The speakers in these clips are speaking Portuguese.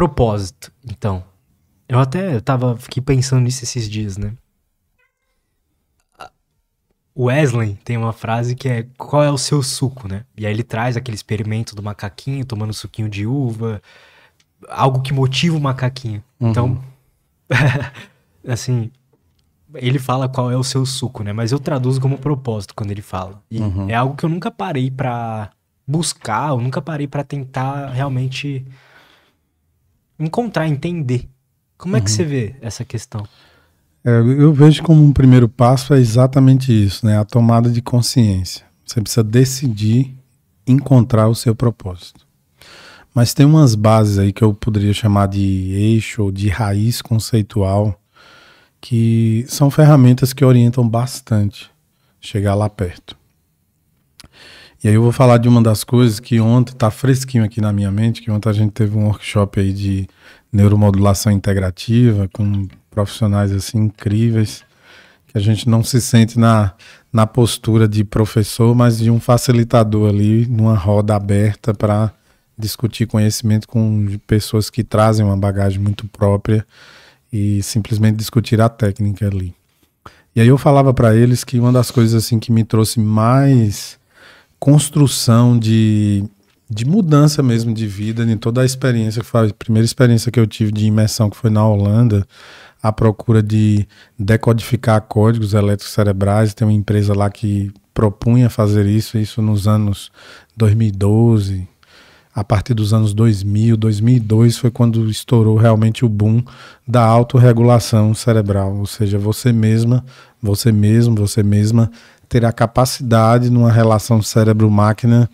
propósito, então. Eu até tava, fiquei pensando nisso esses dias, né? Wesley tem uma frase que é qual é o seu suco, né? E aí ele traz aquele experimento do macaquinho tomando suquinho de uva, algo que motiva o macaquinho. Uhum. Então, assim, ele fala qual é o seu suco, né? Mas eu traduzo como propósito quando ele fala. E uhum. é algo que eu nunca parei para buscar, eu nunca parei para tentar realmente encontrar, entender. Como é que uhum. você vê essa questão? É, eu vejo como um primeiro passo é exatamente isso, né? A tomada de consciência. Você precisa decidir encontrar o seu propósito. Mas tem umas bases aí que eu poderia chamar de eixo ou de raiz conceitual, que são ferramentas que orientam bastante chegar lá perto. E aí eu vou falar de uma das coisas que ontem está fresquinho aqui na minha mente, que ontem a gente teve um workshop aí de neuromodulação integrativa com profissionais assim incríveis, que a gente não se sente na, na postura de professor, mas de um facilitador ali numa roda aberta para discutir conhecimento com pessoas que trazem uma bagagem muito própria e simplesmente discutir a técnica ali. E aí eu falava para eles que uma das coisas assim que me trouxe mais construção de, de mudança mesmo de vida, em toda a experiência, que foi a primeira experiência que eu tive de imersão, que foi na Holanda, a procura de decodificar códigos elétricos cerebrais. Tem uma empresa lá que propunha fazer isso, isso nos anos 2012, a partir dos anos 2000, 2002 foi quando estourou realmente o boom da autorregulação cerebral, ou seja, você mesma, você mesmo, você mesma ter a capacidade, numa relação cérebro-máquina,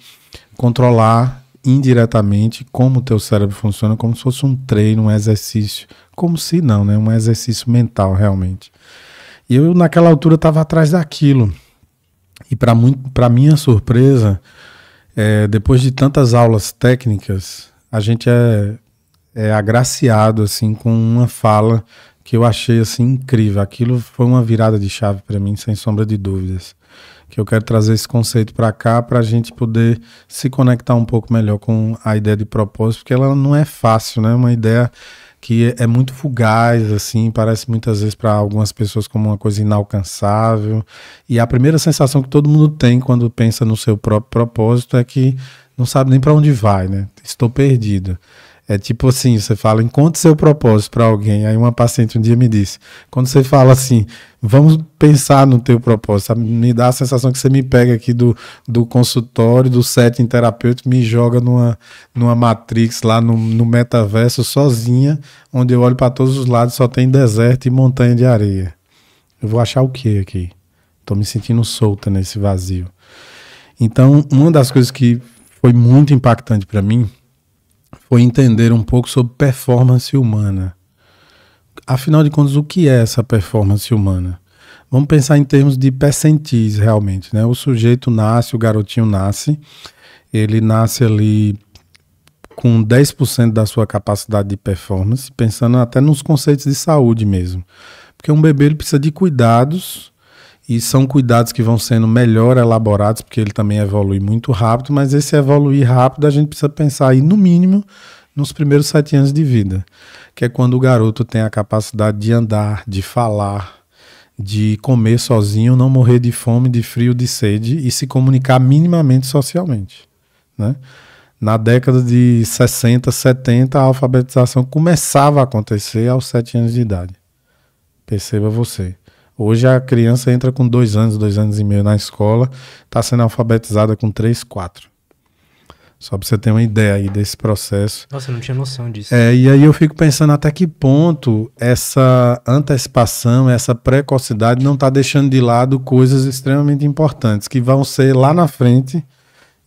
controlar indiretamente como o teu cérebro funciona, como se fosse um treino, um exercício, como se não, né? Um exercício mental realmente. E eu naquela altura estava atrás daquilo. E para para minha surpresa, é, depois de tantas aulas técnicas, a gente é, é agraciado assim com uma fala que eu achei assim incrível. Aquilo foi uma virada de chave para mim, sem sombra de dúvidas que eu quero trazer esse conceito para cá para a gente poder se conectar um pouco melhor com a ideia de propósito, porque ela não é fácil, né? É uma ideia que é muito fugaz, assim, parece muitas vezes para algumas pessoas como uma coisa inalcançável. E a primeira sensação que todo mundo tem quando pensa no seu próprio propósito é que não sabe nem para onde vai, né? Estou perdido. É tipo assim, você fala, encontre seu propósito para alguém. Aí uma paciente um dia me disse, quando você fala assim, vamos pensar no teu propósito, me dá a sensação que você me pega aqui do, do consultório, do setting terapeuta, me joga numa, numa matrix lá no, no metaverso sozinha, onde eu olho para todos os lados só tem deserto e montanha de areia. Eu vou achar o que aqui? Tô me sentindo solta nesse vazio. Então, uma das coisas que foi muito impactante para mim foi entender um pouco sobre performance humana. Afinal de contas, o que é essa performance humana? Vamos pensar em termos de percentis, realmente. Né? O sujeito nasce, o garotinho nasce, ele nasce ali com 10% da sua capacidade de performance, pensando até nos conceitos de saúde mesmo. Porque um bebê ele precisa de cuidados e são cuidados que vão sendo melhor elaborados, porque ele também evolui muito rápido, mas esse evoluir rápido a gente precisa pensar aí, no mínimo, nos primeiros sete anos de vida, que é quando o garoto tem a capacidade de andar, de falar, de comer sozinho, não morrer de fome, de frio, de sede e se comunicar minimamente socialmente. Né? Na década de 60, 70, a alfabetização começava a acontecer aos sete anos de idade. Perceba você. Hoje a criança entra com dois anos, dois anos e meio na escola, está sendo alfabetizada com três, quatro. Só para você ter uma ideia aí desse processo. Nossa, eu não tinha noção disso. É, e aí eu fico pensando até que ponto essa antecipação, essa precocidade não está deixando de lado coisas extremamente importantes que vão ser lá na frente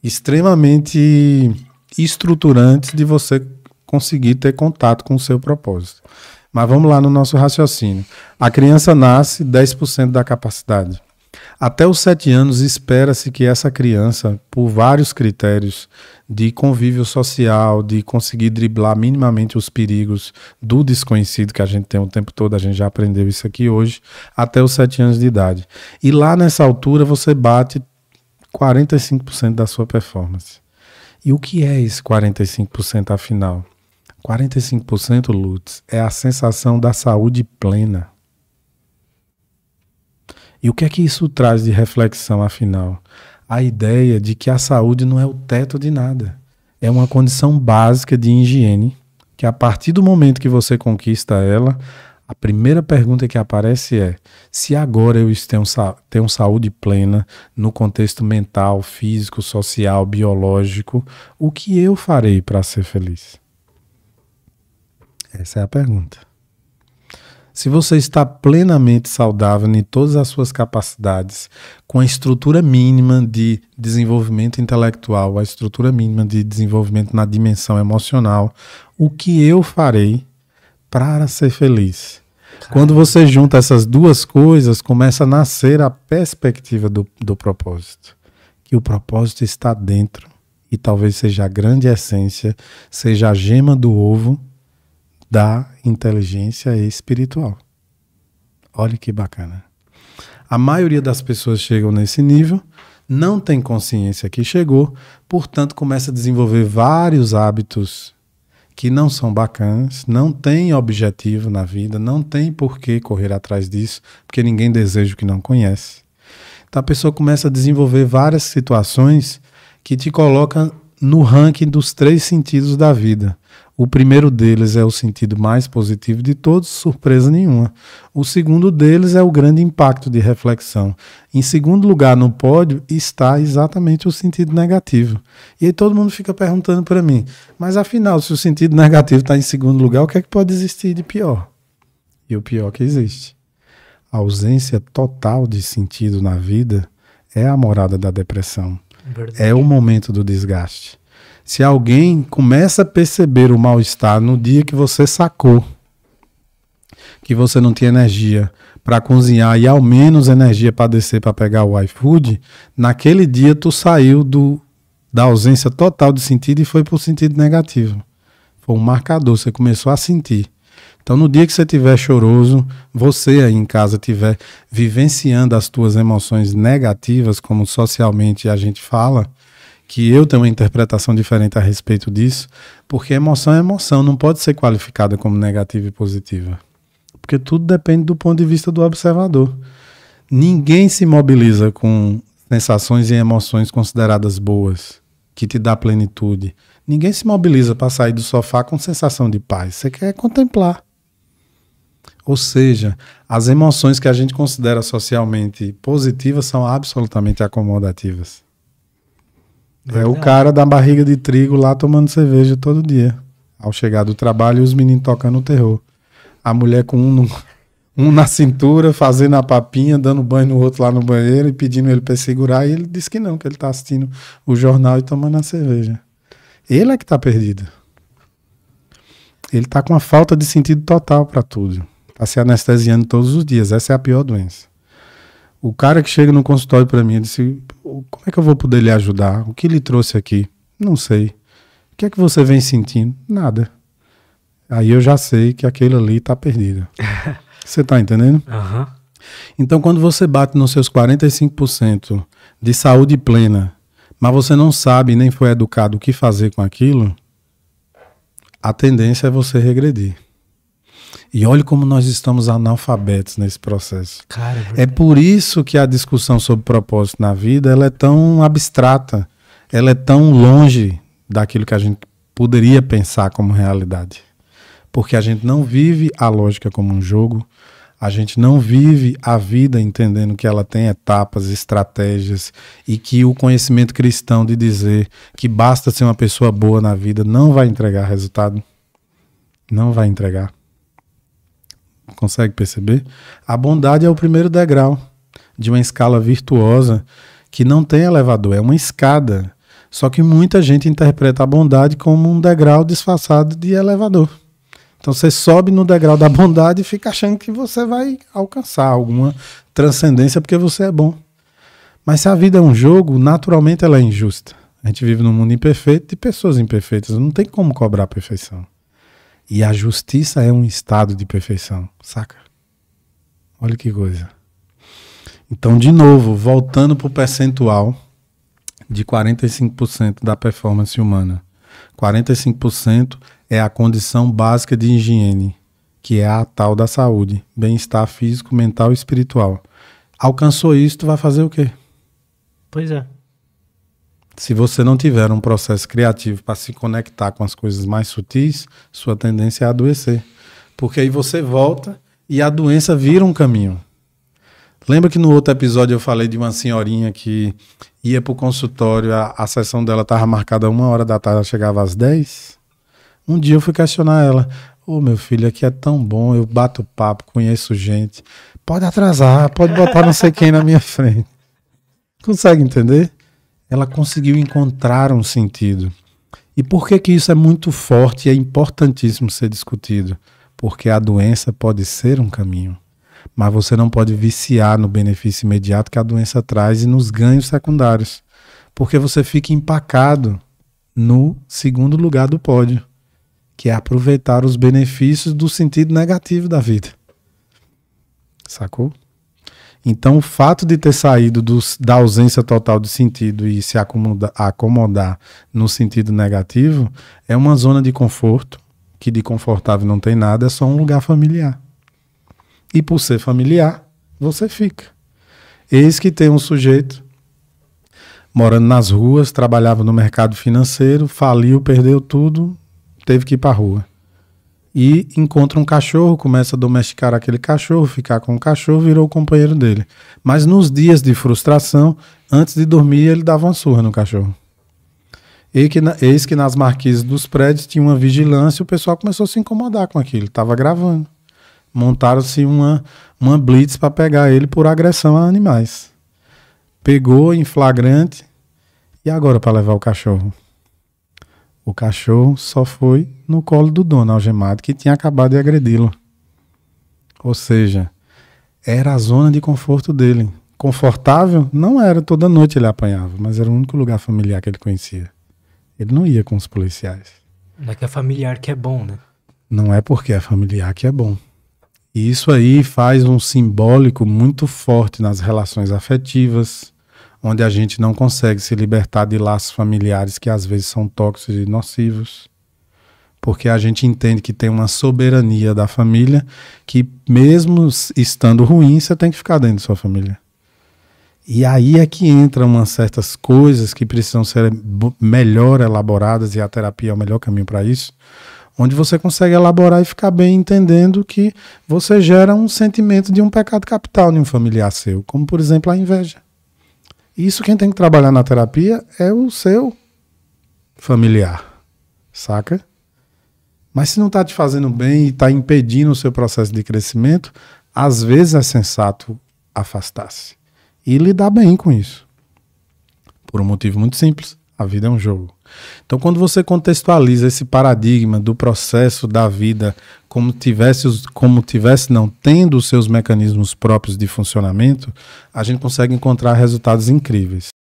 extremamente estruturantes de você conseguir ter contato com o seu propósito. Mas vamos lá no nosso raciocínio. A criança nasce 10% da capacidade. Até os 7 anos, espera-se que essa criança, por vários critérios de convívio social, de conseguir driblar minimamente os perigos do desconhecido que a gente tem o tempo todo, a gente já aprendeu isso aqui hoje, até os 7 anos de idade. E lá nessa altura você bate 45% da sua performance. E o que é esse 45% afinal? 45% Lutz é a sensação da saúde plena. E o que é que isso traz de reflexão, afinal? A ideia de que a saúde não é o teto de nada. É uma condição básica de higiene, que a partir do momento que você conquista ela, a primeira pergunta que aparece é: se agora eu tenho, tenho saúde plena no contexto mental, físico, social, biológico, o que eu farei para ser feliz? Essa é a pergunta. Se você está plenamente saudável em todas as suas capacidades, com a estrutura mínima de desenvolvimento intelectual, a estrutura mínima de desenvolvimento na dimensão emocional, o que eu farei para ser feliz? Caramba. Quando você junta essas duas coisas, começa a nascer a perspectiva do, do propósito. Que o propósito está dentro e talvez seja a grande essência, seja a gema do ovo da inteligência espiritual. Olha que bacana. A maioria das pessoas chegam nesse nível, não tem consciência que chegou, portanto começa a desenvolver vários hábitos que não são bacanas, não tem objetivo na vida, não tem por que correr atrás disso, porque ninguém deseja o que não conhece. Então a pessoa começa a desenvolver várias situações que te colocam no ranking dos três sentidos da vida. O primeiro deles é o sentido mais positivo de todos, surpresa nenhuma. O segundo deles é o grande impacto de reflexão. Em segundo lugar no pódio está exatamente o sentido negativo. E aí todo mundo fica perguntando para mim, mas afinal, se o sentido negativo está em segundo lugar, o que é que pode existir de pior? E o pior que existe. A ausência total de sentido na vida é a morada da depressão. É Verdade. é o momento do desgaste. Se alguém começa a perceber o mal-estar no dia que você sacou, que você não tinha energia para cozinhar e ao menos energia para descer para pegar o iFood, naquele dia tu saiu do, da ausência total de sentido e foi para o sentido negativo. Foi um marcador, você começou a sentir. Então, no dia que você estiver choroso, você aí em casa estiver vivenciando as tuas emoções negativas, como socialmente a gente fala, que eu tenho uma interpretação diferente a respeito disso, porque emoção é emoção, não pode ser qualificada como negativa e positiva. Porque tudo depende do ponto de vista do observador. Ninguém se mobiliza com sensações e emoções consideradas boas, que te dá plenitude. Ninguém se mobiliza para sair do sofá com sensação de paz. Você quer contemplar. Ou seja, as emoções que a gente considera socialmente positivas são absolutamente acomodativas. Verdade. É o cara da barriga de trigo lá tomando cerveja todo dia. Ao chegar do trabalho, os meninos tocando terror. A mulher com um, no, um na cintura, fazendo a papinha, dando banho no outro lá no banheiro e pedindo ele para segurar. E ele disse que não, que ele está assistindo o jornal e tomando a cerveja. Ele é que está perdido. Ele está com uma falta de sentido total para tudo. Tá se anestesiando todos os dias. Essa é a pior doença. O cara que chega no consultório para mim disse: Como é que eu vou poder lhe ajudar? O que lhe trouxe aqui? Não sei. O que é que você vem sentindo? Nada. Aí eu já sei que aquele ali tá perdido. você tá entendendo? Uhum. Então, quando você bate nos seus 45% de saúde plena, mas você não sabe nem foi educado o que fazer com aquilo, a tendência é você regredir. E olhe como nós estamos analfabetos nesse processo. Cara, é, é por isso que a discussão sobre propósito na vida ela é tão abstrata, ela é tão longe daquilo que a gente poderia pensar como realidade. Porque a gente não vive a lógica como um jogo, a gente não vive a vida entendendo que ela tem etapas, estratégias e que o conhecimento cristão de dizer que basta ser uma pessoa boa na vida não vai entregar resultado. Não vai entregar. Consegue perceber? A bondade é o primeiro degrau de uma escala virtuosa que não tem elevador, é uma escada. Só que muita gente interpreta a bondade como um degrau disfarçado de elevador. Então você sobe no degrau da bondade e fica achando que você vai alcançar alguma transcendência porque você é bom. Mas se a vida é um jogo, naturalmente ela é injusta. A gente vive num mundo imperfeito de pessoas imperfeitas. Não tem como cobrar a perfeição. E a justiça é um estado de perfeição, saca? Olha que coisa. Então, de novo, voltando para o percentual de 45% da performance humana. 45% é a condição básica de higiene, que é a tal da saúde, bem-estar físico, mental e espiritual. Alcançou isso, tu vai fazer o quê? Pois é. Se você não tiver um processo criativo para se conectar com as coisas mais sutis, sua tendência é adoecer. Porque aí você volta e a doença vira um caminho. Lembra que no outro episódio eu falei de uma senhorinha que ia para o consultório, a, a sessão dela estava marcada uma hora da tarde, ela chegava às 10? Um dia eu fui questionar ela. Ô oh, meu filho, aqui é tão bom, eu bato papo, conheço gente. Pode atrasar, pode botar não sei quem na minha frente. Consegue entender? ela conseguiu encontrar um sentido. E por que que isso é muito forte e é importantíssimo ser discutido? Porque a doença pode ser um caminho, mas você não pode viciar no benefício imediato que a doença traz e nos ganhos secundários, porque você fica empacado no segundo lugar do pódio, que é aproveitar os benefícios do sentido negativo da vida. Sacou? Então, o fato de ter saído do, da ausência total de sentido e se acomoda, acomodar no sentido negativo é uma zona de conforto, que de confortável não tem nada, é só um lugar familiar. E por ser familiar, você fica. Eis que tem um sujeito morando nas ruas, trabalhava no mercado financeiro, faliu, perdeu tudo, teve que ir para a rua e encontra um cachorro, começa a domesticar aquele cachorro, ficar com o cachorro, virou o companheiro dele. Mas nos dias de frustração, antes de dormir, ele dava uma surra no cachorro. Eis que nas marquises dos prédios tinha uma vigilância e o pessoal começou a se incomodar com aquilo, estava gravando. Montaram-se uma, uma blitz para pegar ele por agressão a animais. Pegou em flagrante e agora para levar o cachorro? O cachorro só foi no colo do dono algemado, que tinha acabado de agredi-lo. Ou seja, era a zona de conforto dele. Confortável? Não era. Toda noite ele apanhava, mas era o único lugar familiar que ele conhecia. Ele não ia com os policiais. Não é que é familiar que é bom, né? Não é porque é familiar que é bom. E isso aí faz um simbólico muito forte nas relações afetivas, onde a gente não consegue se libertar de laços familiares que às vezes são tóxicos e nocivos. Porque a gente entende que tem uma soberania da família que, mesmo estando ruim, você tem que ficar dentro da sua família. E aí é que entram umas certas coisas que precisam ser melhor elaboradas, e a terapia é o melhor caminho para isso, onde você consegue elaborar e ficar bem entendendo que você gera um sentimento de um pecado capital em um familiar seu, como por exemplo a inveja. Isso quem tem que trabalhar na terapia é o seu familiar, saca? Mas se não está te fazendo bem e está impedindo o seu processo de crescimento, às vezes é sensato afastar-se e lidar bem com isso. Por um motivo muito simples. A vida é um jogo. Então, quando você contextualiza esse paradigma do processo da vida como tivesse, como tivesse não tendo os seus mecanismos próprios de funcionamento, a gente consegue encontrar resultados incríveis.